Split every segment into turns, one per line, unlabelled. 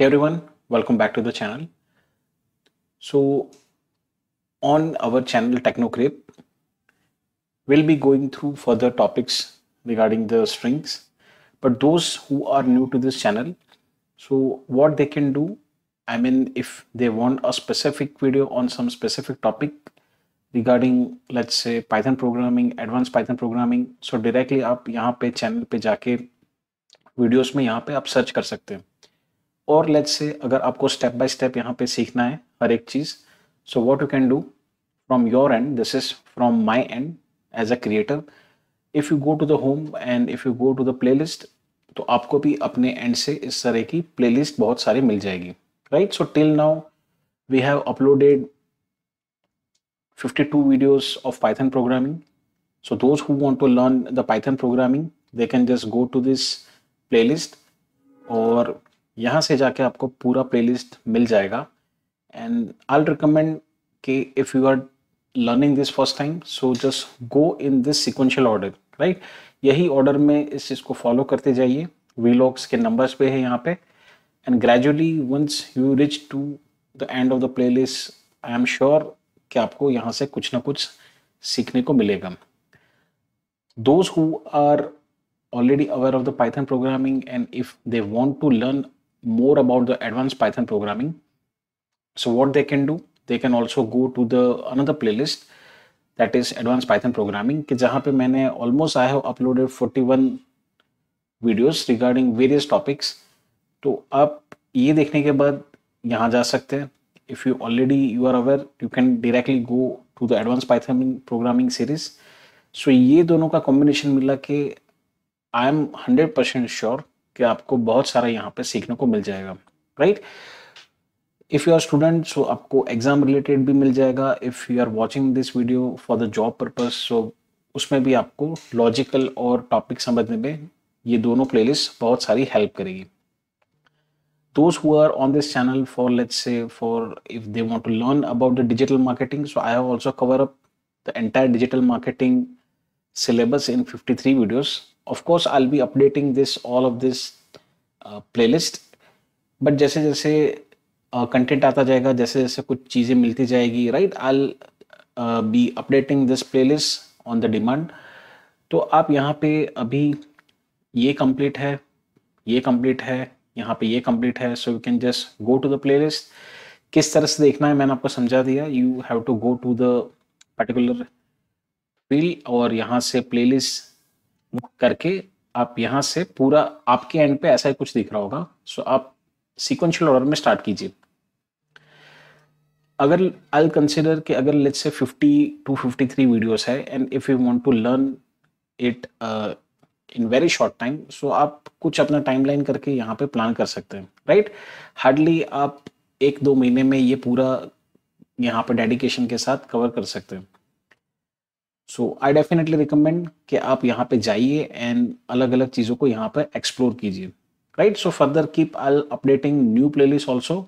Hey everyone, welcome back to the channel. So on our channel TechnoCrape, we'll be going through further topics regarding the strings. But those who are new to this channel, so what they can do, I mean, if they want a specific video on some specific topic regarding, let's say Python programming, advanced Python programming, so directly up, यहाँ पे channel पे जाके videos में यहाँ पे search कर और let's से अगर आपको स्टेप बाय स्टेप यहाँ पे सीखना है हर एक चीज़ so what you can do your and this is from my end as a creator if you go to the home and if you go to the playlist तो आपको भी अपने एंड से इस तरह की प्ले लिस्ट बहुत सारी मिल जाएगी right so till now we have uploaded 52 videos of Python programming so those who to learn the Python programming they can just go to this list और यहाँ से जाके आपको पूरा प्लेलिस्ट मिल जाएगा एंड आई रिकमेंड कि if you are learning this first time so just go in this sequential order right यही ऑर्डर में इस चीज़ को फॉलो करते जाइए वीलॉग्स के नंबर्स पे है यहाँ पे and gradually once you reach to the end of the playlist I am sure कि आपको यहाँ से कुछ ना कुछ सीखने को मिलेगा those who are already aware of the Python programming and if they want to learn more about the advanced Python programming. So what they can do, they can also go to the another playlist that is advanced Python programming ki jahan pe maine almost I have uploaded 41 videos regarding various topics. to आप ye dekhne ke baad yahan ja sakte hain if you already you are aware you can directly go to the advanced python programming series so ye dono ka combination mila ke i am 100% sure कि आपको बहुत सारा यहाँ पे सीखने को मिल जाएगा right if you are student so आपको एग्जाम रिलेटेड भी मिल जाएगा if you are watching this video for the job purpose so उसमें भी आपको लॉजिकल और टॉपिक समझने में ये दोनों प्लेलिस्ट बहुत सारी हेल्प करेगी those who are on this channel for let's say for if they want to learn about the digital marketing so i have also covered up the entire digital marketing syllabus in 53 videos of course I be updating this all of this playlist but जैसे जैसे content uh, आता जाएगा जैसे जैसे कुछ चीज़ें मिलती जाएगी right I be updating this playlist on the demand तो आप यहाँ पे अभी ये कंप्लीट है ये कंप्लीट है यहाँ पे ये कंप्लीट है so you can just go to the playlist किस तरह से देखना है मैंने आपको समझा दिया you have to go to the particular field और यहाँ से प्लेलिस्ट करके आप यहाँ से पूरा आपके एंड पे ऐसा ही कुछ दिख रहा होगा सो आप सिक्वेंशियल ऑर्डर में स्टार्ट कीजिए अगर आई कंसिडर कि अगर लेट्स से 50 टू 53 वीडियोस है and if you want to learn it in very short time so आप कुछ अपना टाइमलाइन करके यहाँ पे प्लान कर सकते हैं राइट right? हार्डली आप एक दो महीने में ये पूरा यहाँ पे डेडिकेशन के साथ कवर कर सकते हैं सो आई डेफिनेटली रिकमेंड कि आप यहाँ पे जाइए एंड अलग अलग चीज़ों को यहाँ पर एक्सप्लोर कीजिए right so further keep I updating new playlist also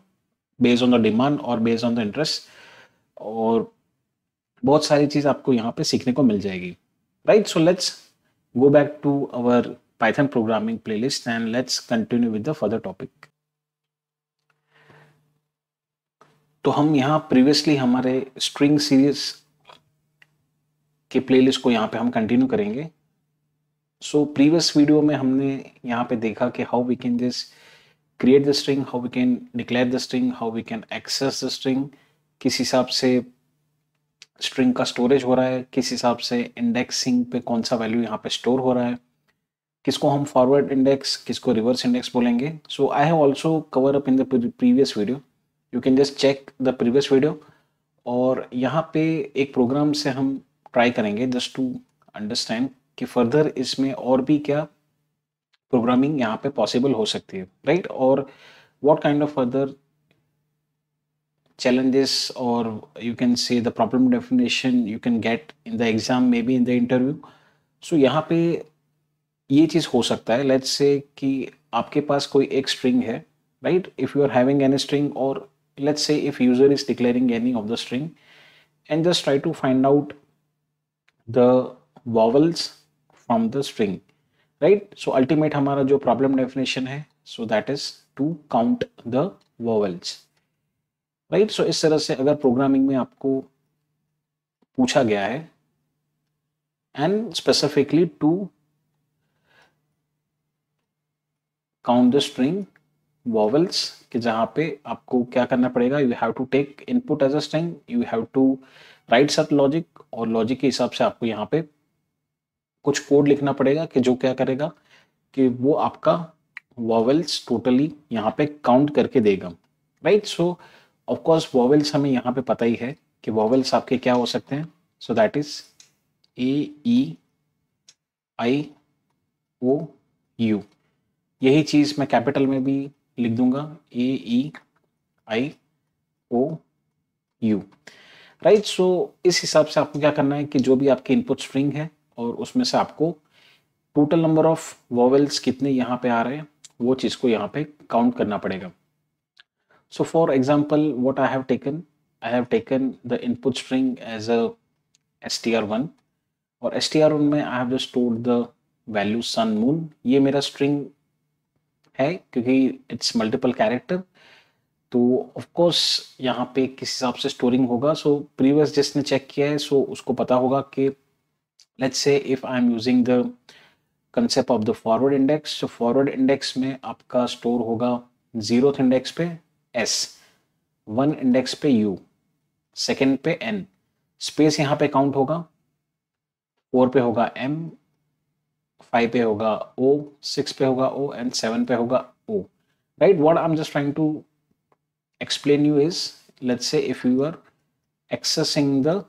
based on the demand और बेस्ड ऑन द इंटरेस्ट और बहुत सारी चीज़ आपको यहाँ पे सीखने को मिल जाएगी right so let's go back to our Python programming playlist and let's continue with the further topic तो हम यहाँ प्रीवियसली हमारे स्ट्रिंग सीरीज के प्लेलिस्ट को यहाँ पे हम कंटिन्यू करेंगे सो प्रीवियस वीडियो में हमने यहाँ पे देखा कि how we can this create the string how we can declare the string how we can access the string किस हिसाब से स्ट्रिंग का स्टोरेज हो रहा है किस हिसाब से इंडेक्सिंग पे कौन सा वैल्यू यहाँ पे स्टोर हो रहा है किसको हम फॉरवर्ड इंडेक्स किसको रिवर्स इंडेक्स बोलेंगे so I have also cover up in the previous video you can just check the previous video और यहाँ पे एक प्रोग्राम से हम ट्राई करेंगे जस्ट टू अंडरस्टैंड कि फर्दर इसमें और भी क्या प्रोग्रामिंग यहाँ पे पॉसिबल हो सकती है राइट और what kind of further challenges और you can say the problem definition you can get in the exam maybe in the interview so यहाँ पे ये चीज़ हो सकता है लेट्स से कि आपके पास कोई एक स्ट्रिंग है right if you are having any string और let's say if user is declaring any of the string and just try to find out the vowels from the string right so ultimate hamara jo problem definition hai so that is to count the vowels right right? So so, इस तरह से अगर programming में आपको पूछा गया है and specifically to count the string vowels कि जहाँ पे आपको क्या करना पड़ेगा you have to take input as a string you have to write such logic और लॉजिक के हिसाब से आपको यहाँ पे कुछ कोड लिखना पड़ेगा कि जो क्या करेगा कि वो आपका वॉवल्स टोटली यहाँ पे काउंट करके देगा राइट सो ऑफकोर्स वॉवल्स हमें यहाँ पे पता ही है कि वॉवल्स आपके क्या हो सकते हैं so that is A I O U यही चीज़ मैं कैपिटल में भी लिख दूंगा ए ई आई ओ यू राइट सो इस हिसाब से आपको क्या करना है कि जो भी आपकी इनपुट स्ट्रिंग है और उसमें से आपको टोटल नंबर ऑफ वॉवेल्स कितने यहाँ पे आ रहे हैं वो चीज़ को यहाँ पे काउंट करना पड़ेगा so for example what I have taken I have taken the input string as a S T R one और एस टी आर वन में I have just store the value sun moon ये मेरा string है क्योंकि it's multiple character तो of course यहाँ पे किस हिसाब से स्टोरिंग होगा सो प्रीवियस जिसने चेक किया है सो उसको पता होगा कि let's say if I am using the concept of the forward index तो फॉरवर्ड इंडेक्स में आपका स्टोर होगा जीरो इंडेक्स पे एस वन इंडेक्स पे यू सेकेंड पे एन स्पेस यहाँ पे काउंट होगा फोर पे होगा एम फाइव पे होगा ओ सिक्स पे होगा ओ एंड सेवन पे होगा O right what I am just trying to explain you is let's say if you are accessing the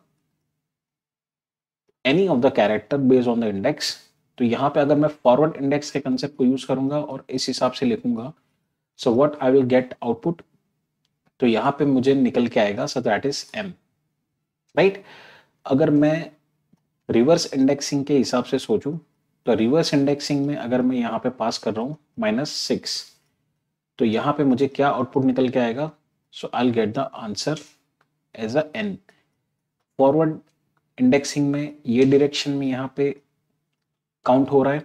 any of the character based on the index तो यहाँ पे अगर मैं फॉरवर्ड इंडेक्स के कंसेप्ट को use करूंगा और इस हिसाब से लिखूंगा so what I will get output तो यहाँ पे मुझे निकल के आएगा so that is M right अगर मैं रिवर्स इंडेक्सिंग के हिसाब से सोचूं तो रिवर्स इंडेक्सिंग में अगर मैं यहाँ पे पास कर रहा हूँ माइनस सिक्स तो यहाँ पे मुझे क्या आउटपुट निकल के आएगा so I get the answer as a N forward indexing में ये डिरेक्शन में यहाँ पे काउंट हो रहा है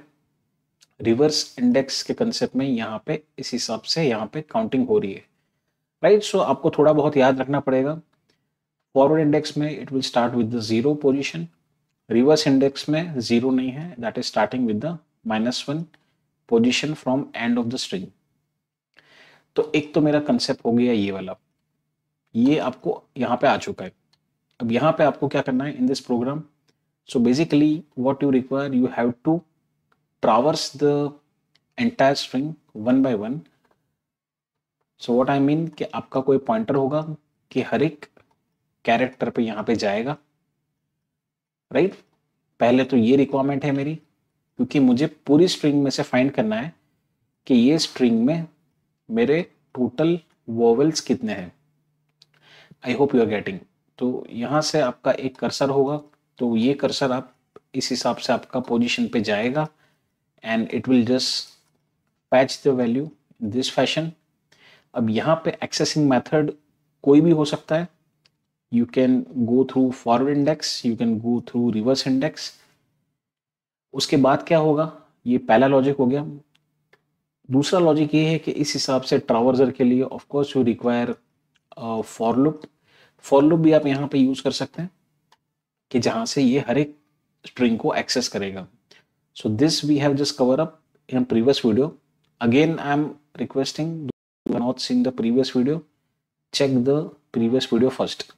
रिवर्स इंडेक्स के कंसेप्ट में यहाँ पे इस हिसाब से यहाँ पे काउंटिंग हो रही है राइट right? सो so, आपको थोड़ा बहुत याद रखना पड़ेगा फॉरवर्ड इंडेक्स में it will start with the zero position reverse index में जीरो नहीं है that is starting with the minus one position from end of the string तो एक तो मेरा कंसेप्ट हो गया ये वाला ये आपको यहाँ पे आ चुका है अब यहाँ पे आपको क्या करना है in this program so basically what you require you have to traverse the entire string one by one so what I mean कि आपका कोई पॉइंटर होगा कि हर एक कैरेक्टर पे यहाँ पे जाएगा राइट right? पहले तो ये रिक्वायरमेंट है मेरी क्योंकि मुझे पूरी स्ट्रिंग में से फाइंड करना है कि ये स्ट्रिंग में मेरे टोटल वोवल्स कितने हैं I hope you are getting तो यहाँ से आपका एक कर्सर होगा तो ये कर्सर आप इस हिसाब से आपका पोजीशन पे जाएगा and it will just fetch the value this fashion अब यहाँ पे एक्सेसिंग मेथड कोई भी हो सकता है you can go through forward index you can go through reverse index उसके बाद क्या होगा ये पहला लॉजिक हो गया दूसरा लॉजिक ये है कि इस हिसाब से ट्रावर्जर के लिए of course you require for loop for loop भी आप यहाँ पे यूज कर सकते हैं कि जहां से ये हर एक स्ट्रिंग को एक्सेस करेगा so this we have just cover up in previous video again I am requesting not seen the previous video check the previous video first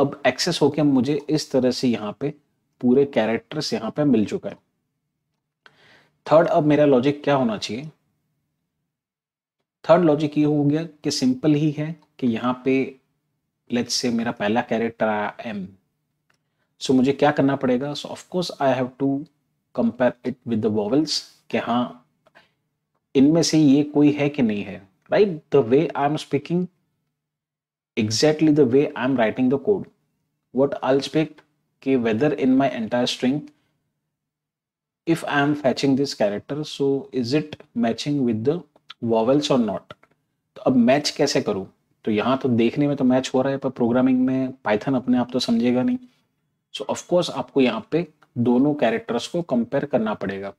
अब एक्सेस होके मुझे इस तरह से यहाँ पे पूरे कैरेक्टर्स यहाँ पे मिल चुका है थर्ड अब मेरा लॉजिक क्या होना चाहिए थर्ड लॉजिक ये हो गया कि सिंपल ही है कि यहाँ पे लेट्स से मेरा पहला कैरेक्टर आया एम सो मुझे क्या करना पड़ेगा so of course I have to compare it with the vowels कि हाँ इनमें से ये कोई है कि नहीं है right the way I am speaking exactly the way I am writing the code. What I'll check कि whether in my entire string if I am fetching this character so is it matching with the vowels or not तो अब match कैसे करूँ तो यहाँ तो देखने में तो मैच हो रहा है पर प्रोग्रामिंग में पाइथन अपने आप तो समझेगा नहीं सो so, ऑफकोर्स आपको यहाँ पे दोनों कैरेक्टर्स को कंपेयर करना पड़ेगा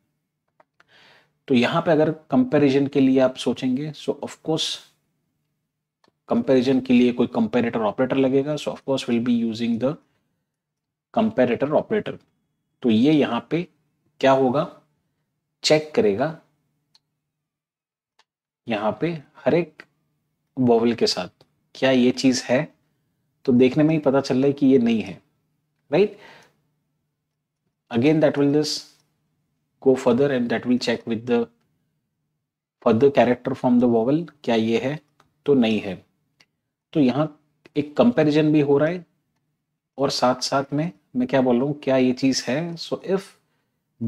तो यहाँ पे अगर कंपैरिजन के लिए आप सोचेंगे सो so ऑफकोर्स कंपेरिजन के लिए कोई कंपेरेटर ऑपरेटर लगेगा so of course will be using the comparator operator तो ये यहाँ पे क्या होगा चेक करेगा यहाँ पे हर एक बॉवल के साथ क्या ये चीज़ है तो देखने में ही पता चल रहा है कि ये नहीं है right again that will this go further and that will check with the further character from the vowel क्या ये है तो नहीं है तो यहाँ एक कंपैरिजन भी हो रहा है और साथ साथ में मैं क्या बोल रहा हूँ क्या ये चीज़ है so if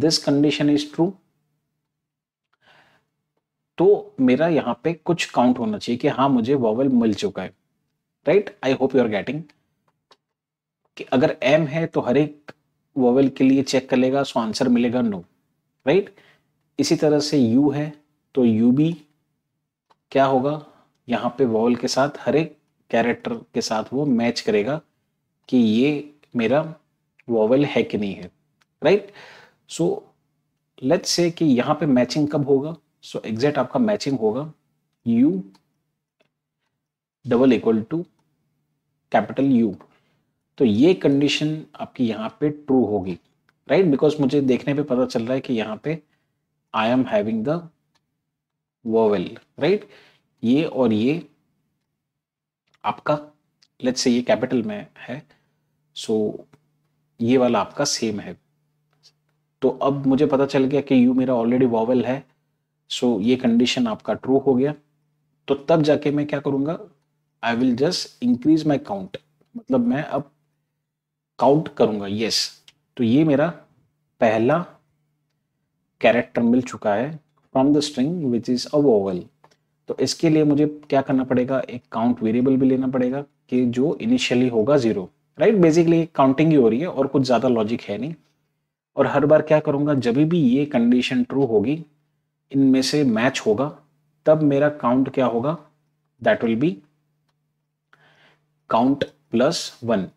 this condition is true तो मेरा यहाँ पे कुछ काउंट होना चाहिए कि हाँ मुझे वॉवल मिल चुका है right I hope you are getting कि अगर एम है तो हर एक वॉवल के लिए चेक कर लेगा सो आंसर मिलेगा नो राइट right? इसी तरह से यू है तो यू भी क्या होगा यहाँ पे वॉवल के साथ हर एक कैरेक्टर के साथ वो मैच करेगा कि ये मेरा वॉवल है कि नहीं है राइट सो लेट्स से कि यहाँ पे मैचिंग कब होगा सो so, एग्जैक्ट आपका मैचिंग होगा U double equal to capital U तो ये कंडीशन आपकी यहाँ पे ट्रू होगी राइट right? बिकॉज मुझे देखने पे पता चल रहा है कि यहाँ पे I am having the vowel right ये और ये आपका लेट से ये कैपिटल में है सो so, ये वाला आपका सेम है तो अब मुझे पता चल गया कि यू मेरा ऑलरेडी वॉवल है सो so, ये कंडीशन आपका ट्रू हो गया तो तब जाके मैं क्या करूँगा I will just increase my count मतलब मैं अब काउंट करूँगा यस तो ये मेरा पहला कैरेक्टर मिल चुका है from the string which is a vowel तो इसके लिए मुझे क्या करना पड़ेगा एक काउंट वेरिएबल भी लेना पड़ेगा कि जो इनिशियली होगा जीरो राइट बेसिकली काउंटिंग ही हो रही है और कुछ ज़्यादा लॉजिक है नहीं और हर बार क्या करूँगा जब भी ये कंडीशन ट्रू होगी इनमें से मैच होगा तब मेरा काउंट क्या होगा that will be count plus one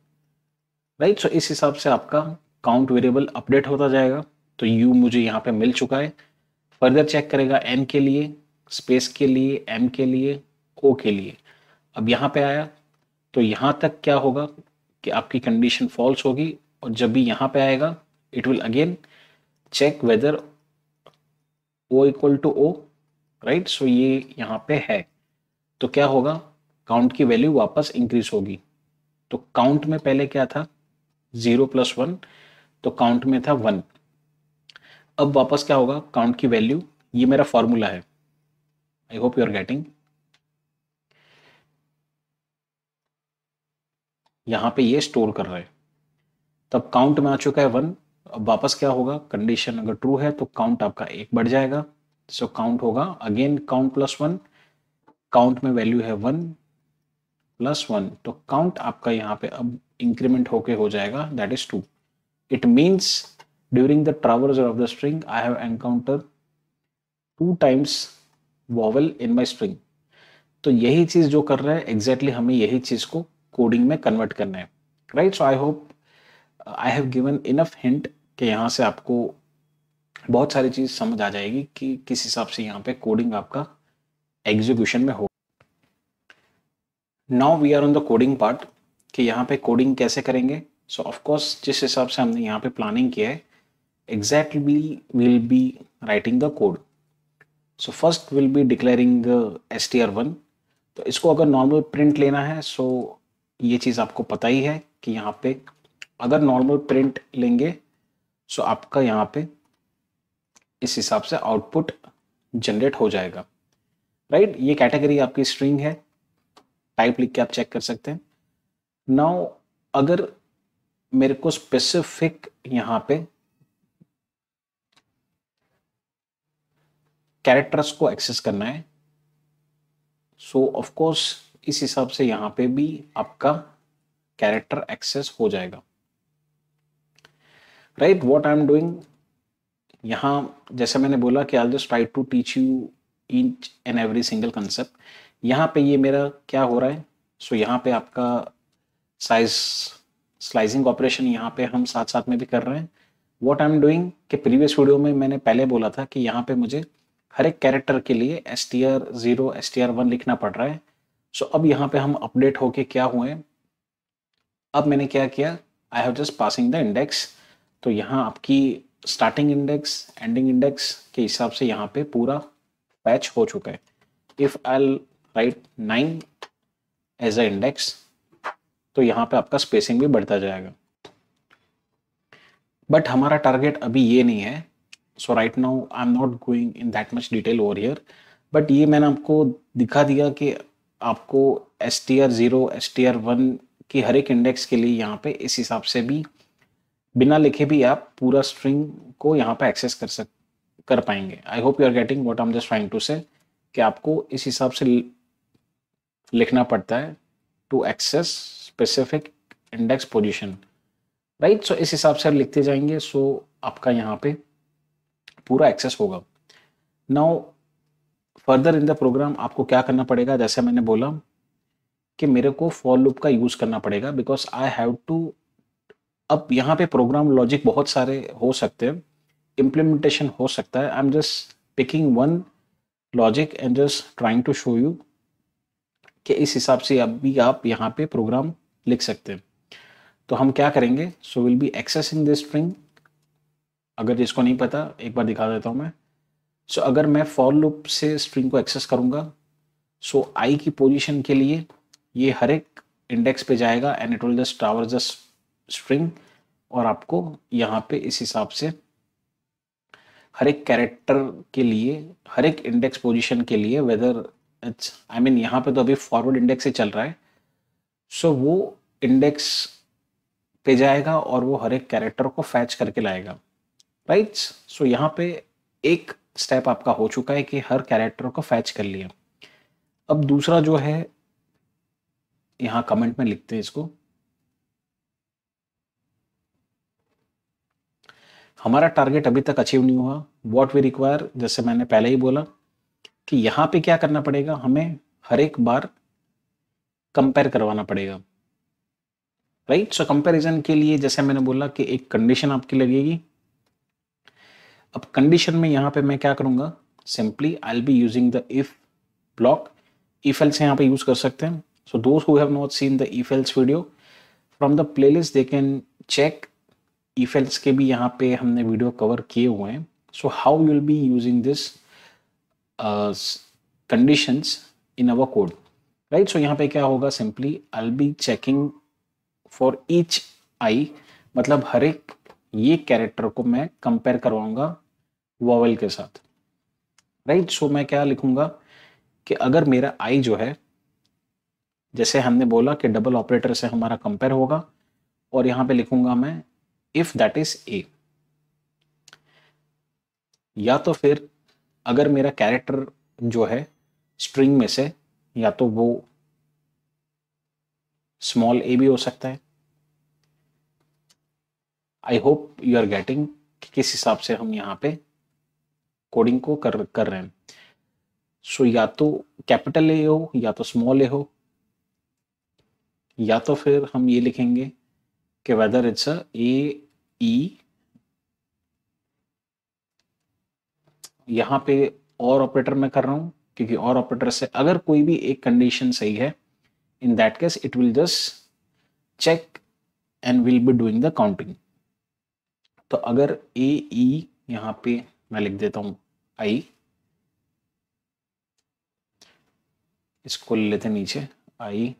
right so इस हिसाब से आपका काउंट वेरिएबल अपडेट होता जाएगा तो यू मुझे यहाँ पे मिल चुका है फर्दर चेक करेगा एन के लिए स्पेस के लिए एम के लिए ओ के लिए अब यहाँ पे आया तो यहाँ तक क्या होगा कि आपकी कंडीशन फॉल्स होगी और जब भी यहाँ पे आएगा it will again check whether O equal to O right so ये यहाँ पे है तो क्या होगा काउंट की वैल्यू वापस इंक्रीज होगी तो काउंट में पहले क्या था जीरो प्लस वन तो काउंट में था वन अब वापस क्या होगा काउंट की वैल्यू ये मेरा फॉर्मूला है I hope you are getting. यहाँ पे ये स्टोर कर रहा है तब काउंट में आ चुका है वन अब वापस क्या होगा कंडीशन अगर ट्रू है तो काउंट आपका एक बढ़ जाएगा सो so, काउंट होगा again count plus one count में वैल्यू है वन प्लस वन तो काउंट आपका यहाँ पे अब इंक्रीमेंट होके हो जाएगा that is two it means during the traverse of the string I have encounter two times vowel in my string तो यही चीज़ जो कर रहे हैं एग्जैक्टली exactly हमें यही चीज़ को कोडिंग में कन्वर्ट करना है right so I hope I have given enough hint कि यहाँ से आपको बहुत सारी चीज़ समझ आ जाएगी कि किस हिसाब से यहाँ पे कोडिंग आपका एग्जीक्यूशन में होगा now we are on the coding part कि यहाँ पे कोडिंग कैसे करेंगे सो so, ऑफकोर्स जिस हिसाब से हमने यहाँ पे प्लानिंग किया है exactly will be writing the code so first will be declaring S T R one तो इसको अगर नॉर्मल प्रिंट लेना है सो so ये चीज़ आपको पता ही है कि यहाँ पे अगर नॉर्मल प्रिंट लेंगे सो so आपका यहाँ पे इस हिसाब से आउटपुट जनरेट हो जाएगा राइट right? ये कैटेगरी आपकी स्ट्रिंग है टाइप लिख के आप चेक कर सकते हैं नाउ अगर मेरे को स्पेसिफिक यहाँ पे कैरेक्टर्स को एक्सेस करना है सो ऑफ कोर्स इस हिसाब से यहाँ पे भी आपका कैरेक्टर एक्सेस हो जाएगा right what I am doing यहाँ जैसे मैंने बोला कि I just try to teach you each and every single concept यहाँ पे ये मेरा क्या हो रहा है सो so, यहाँ पे आपका साइज स्लाइसिंग ऑपरेशन यहाँ पे हम साथ साथ में भी कर रहे हैं what I am doing previous video में मैंने पहले बोला था कि यहाँ पे मुझे हर एक कैरेक्टर के लिए S T R zero S T R one लिखना पड़ रहा है सो अब यहाँ पे हम अपडेट होके क्या हुए अब मैंने क्या किया I have just passing the index तो यहाँ आपकी स्टार्टिंग इंडेक्स एंडिंग इंडेक्स के हिसाब से यहाँ पे पूरा पैच हो चुका है if I write nine as a index तो यहाँ पे आपका स्पेसिंग भी बढ़ता जाएगा बट हमारा टारगेट अभी ये नहीं है so right now I am not going in that much detail over here but ये मैंने आपको दिखा दिया कि आपको S T R zero S T R one के हर एक इंडेक्स के लिए यहाँ पे इस हिसाब से भी बिना लिखे भी आप पूरा स्ट्रिंग को यहाँ पे एक्सेस कर सक कर पाएंगे I hope you are getting what I'm just trying to say कि आपको इस हिसाब से लिखना पड़ता है to access specific index position right so इस हिसाब से आप लिखते जाएंगे सो so आपका यहाँ पे पूरा एक्सेस होगा now further in the program आपको क्या करना पड़ेगा जैसे मैंने बोला कि मेरे को फॉर लूप का यूज़ करना पड़ेगा बिकॉज आई हैव टू अब यहाँ पे प्रोग्राम लॉजिक बहुत सारे हो सकते हैं इम्प्लीमेंटेशन हो सकता है I am just picking one logic and just trying to show you कि इस हिसाब से अभी आप यहाँ पे प्रोग्राम लिख सकते हैं तो हम क्या करेंगे so will be accessing this string अगर जिसको नहीं पता एक बार दिखा देता हूँ मैं सो so, अगर मैं फॉर लूप से स्ट्रिंग को एक्सेस करूँगा सो so, आई की पोजीशन के लिए ये हर एक इंडेक्स पे जाएगा and it will just tower the string और आपको यहाँ पे इस हिसाब से हर एक कैरेक्टर के लिए हर एक इंडेक्स पोजीशन के लिए वेदर इट्स आई मीन यहाँ पे तो अभी फॉरवर्ड इंडेक्स से चल रहा है सो so, वो इंडेक्स पे जाएगा और वो हर एक कैरेक्टर को फैच करके लाएगा राइट सो यहाँ पे एक स्टेप आपका हो चुका है कि हर कैरेक्टर को फैच कर लिया अब दूसरा जो है यहाँ कमेंट में लिखते हैं इसको हमारा टारगेट अभी तक अचीव नहीं हुआ वॉट वी रिक्वायर जैसे मैंने पहले ही बोला कि यहाँ पे क्या करना पड़ेगा हमें हर एक बार कंपेयर करवाना पड़ेगा राइट सो कंपैरिजन के लिए जैसे मैंने बोला कि एक कंडीशन आपकी लगेगी अब कंडीशन में यहाँ पे मैं क्या करूँगा simply I be using the if block if else यहाँ पे यूज कर सकते हैं सो दोस्त who have not seen the if else video from the playlist they can check if else के भी यहाँ पे हमने वीडियो कवर किए हुए हैं so how you will be using this conditions in our code right so यहाँ पे क्या होगा simply I be checking for each I मतलब हर एक ये कैरेक्टर को मैं कंपेयर करवाऊंगा वॉवल के साथ राइट right? सो so, मैं क्या लिखूंगा कि अगर मेरा आई जो है जैसे हमने बोला कि डबल ऑपरेटर से हमारा कंपेयर होगा और यहां पे लिखूंगा मैं इफ दैट इज ए या तो फिर अगर मेरा कैरेक्टर जो है स्ट्रिंग में से या तो वो स्मॉल ए भी हो सकता है I hope you are getting किस हिसाब से हम यहां पे कोडिंग को कर कर रहे हैं सो या तो कैपिटल ए हो या तो स्मॉल ए हो या तो फिर हम ये लिखेंगे कि वेदर इट्स ए ई यहां पे और ऑपरेटर में कर रहा हूं क्योंकि और ऑपरेटर से अगर कोई भी एक कंडीशन सही है in that case it will just check and will be doing the counting तो अगर ए ई e यहां पे मैं लिख देता हूँ आई इसको ले लेते नीचे आई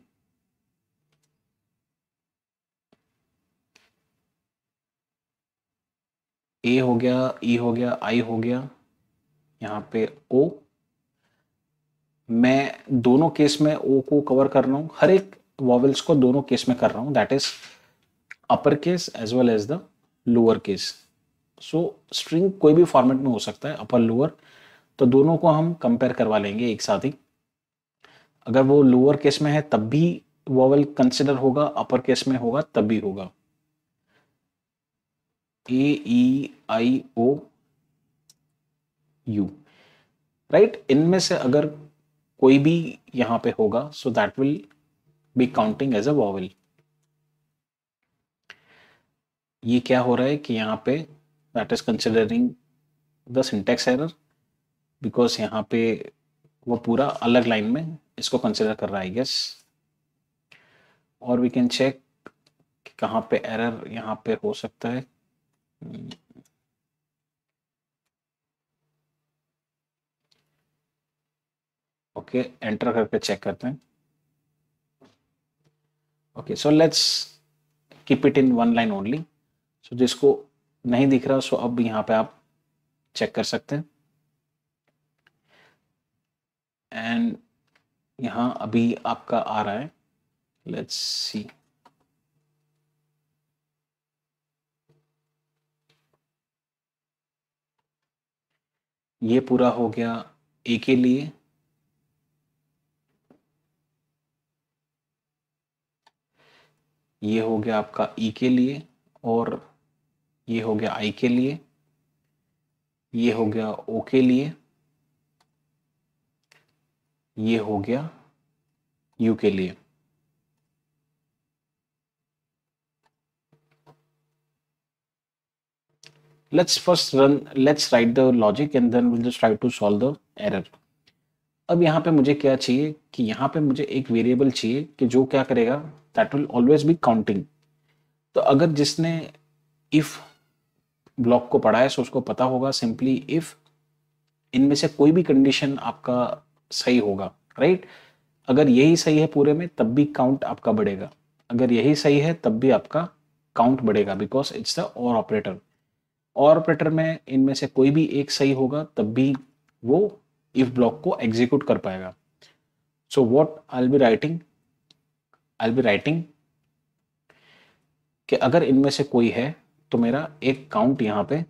ए हो गया ई हो गया आई हो गया यहाँ पे ओ मैं दोनों केस में ओ को कवर कर रहा हूँ हर एक वॉवल्स को दोनों केस में कर रहा हूँ that is upper case as well as the lower case so so, string कोई भी फॉर्मेट में हो सकता है अपर लोअर तो दोनों को हम कंपेयर करवा लेंगे एक साथ ही अगर वो लोअर केस में है तब भी वॉवल कंसिडर होगा अपर केस में होगा तब भी होगा ए ई आई ओ यू राइट इनमें से अगर कोई भी यहां पे होगा so that will be counting as a vowel ये क्या हो रहा है कि यहां पे that is considering the syntax error because यहाँ पे वो पूरा अलग लाइन में इसको कंसिडर कर रहा है गेस और वी कैन चेक कहाँ पे एरर यहाँ पे हो सकता है ओके okay, एंटर करके चेक करते हैं okay so let's keep it in one line only so जिसको नहीं दिख रहा सो अब यहाँ पे आप चेक कर सकते हैं एंड यहाँ अभी आपका आ रहा है लेट्स सी ये पूरा हो गया ए के लिए ये हो गया आपका ई e के लिए और ये हो गया आई के लिए ये हो गया ओ के लिए ये हो गया यू के लिए let's first run let's write the logic and then will just try to solve the error अब यहाँ पे मुझे क्या चाहिए कि यहाँ पे मुझे एक वेरिएबल चाहिए कि जो क्या करेगा that will always be counting तो अगर जिसने इफ़ ब्लॉक को पढ़ा है सो उसको पता होगा सिंपली इफ इनमें से कोई भी कंडीशन आपका सही होगा राइट अगर यही सही है पूरे में तब भी काउंट आपका बढ़ेगा अगर यही सही है तब भी आपका काउंट बढ़ेगा because it's the or operator or operator में इनमें से कोई भी एक सही होगा तब भी वो इफ ब्लॉक को एग्जीक्यूट कर पाएगा so what I be writing I be writing कि अगर इनमें से कोई है तो मेरा एक काउंट यहाँ पे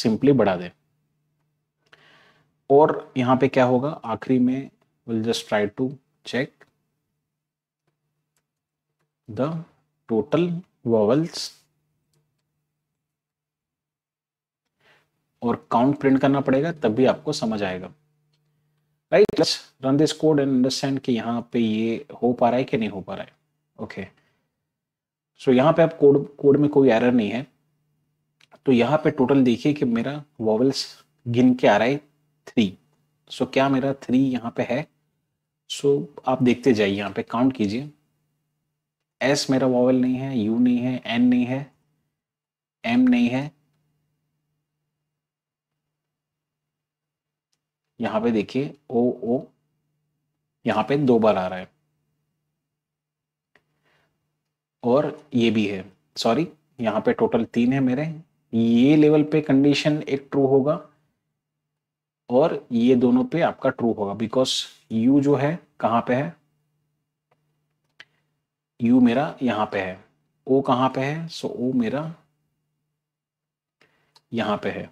सिंपली बढ़ा दे और यहाँ पे क्या होगा आखिरी में will just try to check the total vowels और काउंट प्रिंट करना पड़ेगा तब भी आपको समझ आएगा right let's run this code and understand कि यहाँ पे ये हो पा रहा है कि नहीं हो पा रहा है ओके okay. सो so, यहाँ पे आप कोड कोड में कोई एरर नहीं है तो यहाँ पे टोटल देखिए कि मेरा वॉवल्स गिन के आ रहा है थ्री सो क्या मेरा थ्री यहाँ पे है सो आप देखते जाइए यहाँ पे काउंट कीजिए एस मेरा वॉवल नहीं है यू नहीं है एन नहीं है एम नहीं है यहाँ पे देखिए ओ ओ यहाँ पे दो बार आ रहा है और ये भी है सॉरी यहाँ पे टोटल तीन है मेरे ये लेवल पे कंडीशन एक ट्रू होगा और ये दोनों पे आपका ट्रू होगा बिकॉज यू जो है कहां पे है यू मेरा यहां पे है ओ कहां पे है सो so, ओ मेरा यहां पे है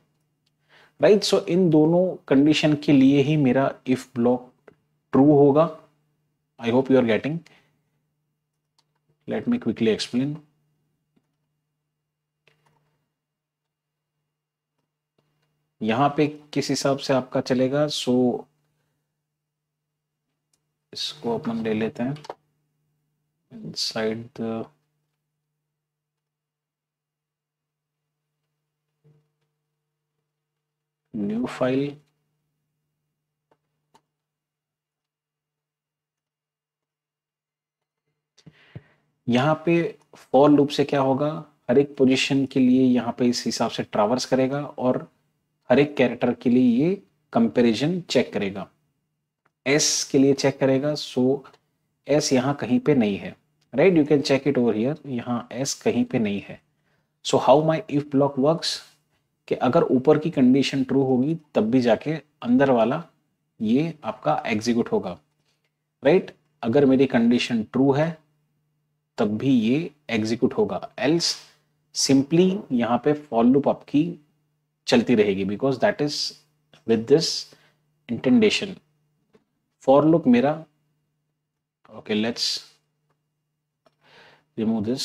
राइट right? सो so, इन दोनों कंडीशन के लिए ही मेरा इफ ब्लॉक ट्रू होगा I hope you are getting let me quickly explain यहां पे किस हिसाब से आपका चलेगा सो इसको अपन ले लेते हैं साइड द न्यू फाइल यहां पे फॉर लूप से क्या होगा हर एक पोजीशन के लिए यहां पे इस हिसाब से ट्रावर्स करेगा और हर एक कैरेक्टर के लिए ये कंपेरिजन चेक करेगा एस के लिए चेक करेगा सो एस यहाँ कहीं पे नहीं है right you can check it over here यहाँ एस कहीं पे नहीं है so how my if block works कि अगर ऊपर की कंडीशन ट्रू होगी तब भी जाके अंदर वाला ये आपका एग्जीक्यूट होगा राइट right? अगर मेरी कंडीशन ट्रू है तब भी ये एग्जीक्यूट होगा एल्स सिंपली यहाँ पे फॉल लूप आपकी चलती रहेगी because that is with this indentation for loop मेरा okay let's remove this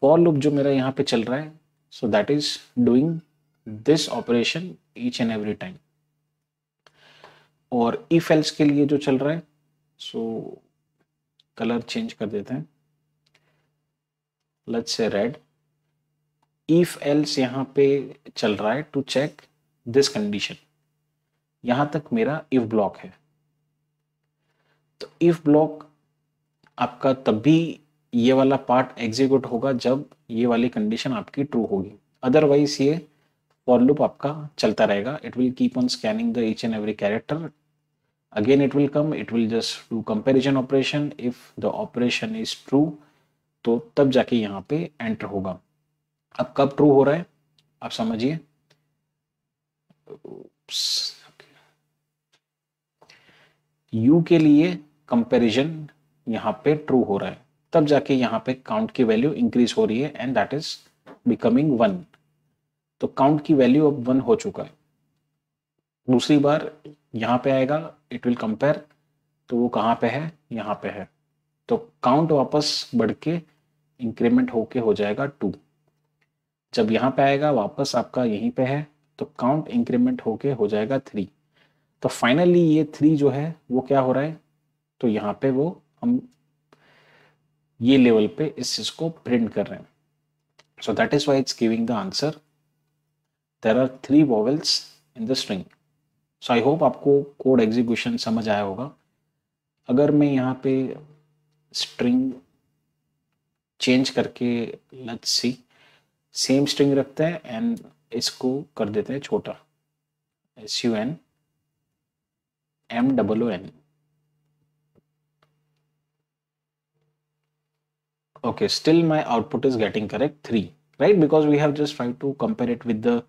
for loop जो मेरा यहाँ पे चल रहा है so that is doing this operation each and every time और ई फेल्स के लिए जो चल रहा है सो कलर चेंज कर देते हैं let's say red if else यहाँ पे चल रहा है टू चेक दिस कंडीशन यहां तक मेरा इफ ब्लॉक है तो इफ ब्लॉक आपका तब भी ये वाला पार्ट एग्जीक्यूट होगा जब ये वाली कंडीशन आपकी ट्रू होगी अदरवाइज ये फॉर लूप आपका चलता रहेगा it will keep on scanning the each and every character again it will come it will just do comparison operation if the operation is true तो तब जाके यहाँ पे एंटर होगा अब कब ट्रू हो रहा है आप समझिए यू के लिए कंपैरिजन यहाँ पे ट्रू हो रहा है तब जाके यहाँ पे काउंट की वैल्यू इंक्रीज हो रही है and that is becoming one तो काउंट की वैल्यू अब वन हो चुका है दूसरी बार यहां पे आएगा इट विल कंपेयर तो वो कहां पे है यहां पे है तो काउंट वापस बढ़ के इंक्रीमेंट होके हो जाएगा टू जब यहाँ पे आएगा वापस आपका यहीं पे है तो काउंट इंक्रीमेंट होके हो जाएगा थ्री तो फाइनली ये थ्री जो है वो क्या हो रहा है तो यहाँ पे वो हम ये लेवल पे इस चीज को प्रिंट कर रहे हैं so that is why it's giving the answer there are three vowels in the string so I hope आपको कोड एग्जीक्यूशन समझ आया होगा अगर मैं यहाँ पे स्ट्रिंग चेंज करके लेट्स सी सेम स्ट्रिंग रखते हैं एंड इसको कर देते हैं छोटा S U N M W N okay still my output is getting correct three right because we have just try to compare it with the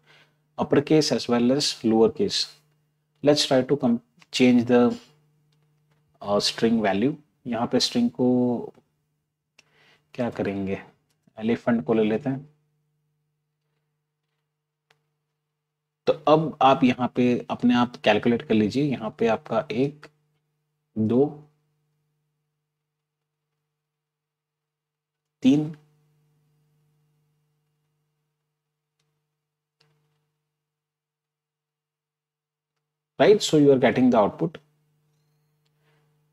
upper case as well as lower case let's try to come change the string value यहाँ पे string को क्या करेंगे elephant को ले लेते हैं तो अब आप यहाँ पे अपने आप कैलकुलेट कर लीजिए यहाँ पे आपका एक दो तीन right so you are getting the output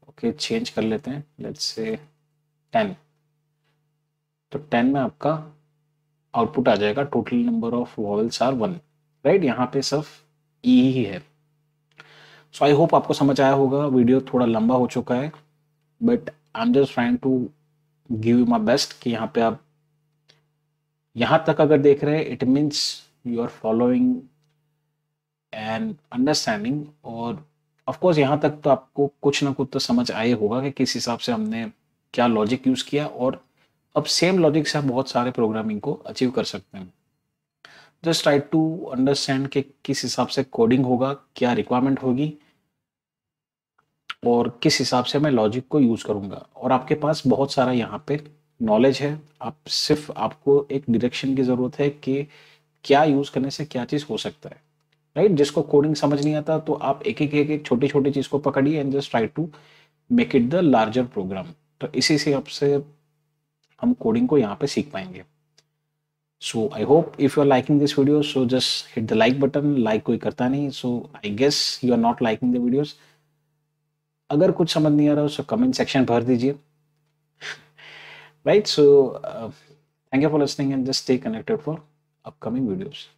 okay change कर लेते हैं लेट्स से टेन तो टेन में आपका आउटपुट आ जाएगा total number of vowels are one right right? यहाँ पे सिर्फ ई ही है सो आई होप आपको समझ आया होगा वीडियो थोड़ा लंबा हो चुका है but I am just trying to give you my best कि यहाँ पे आप यहाँ तक अगर देख रहे हैं it means you are following and understanding और ऑफकोर्स यहाँ तक तो आपको कुछ ना कुछ तो समझ आए होगा कि किस हिसाब से हमने क्या लॉजिक यूज़ किया और अब सेम लॉजिक से हम बहुत सारे प्रोग्रामिंग को अचीव कर सकते हैं जस्ट ट्राई टू अंडरस्टैंड कि किस हिसाब से कोडिंग होगा क्या रिक्वायरमेंट होगी और किस हिसाब से मैं लॉजिक को यूज़ करूँगा और आपके पास बहुत सारा यहाँ पे नॉलेज है आप सिर्फ आपको एक डिरेक्शन की ज़रूरत है कि क्या यूज़ करने से क्या चीज़ हो सकता है राइट right? जिसको कोडिंग समझ नहीं आता तो आप एक एक एक एक छोटी छोटी चीज़ को पकड़िए and just try to make it the larger program तो इसी से आपसे हम कोडिंग को यहाँ पे सीख पाएंगे so i hope if you're liking this video so just hit the like button like कोई करता नहीं so i guess you are not liking the videos agar कुछ समझ नहीं आ रहा so comment section भर दीजिए right so uh, thank you for listening and just stay connected for upcoming videos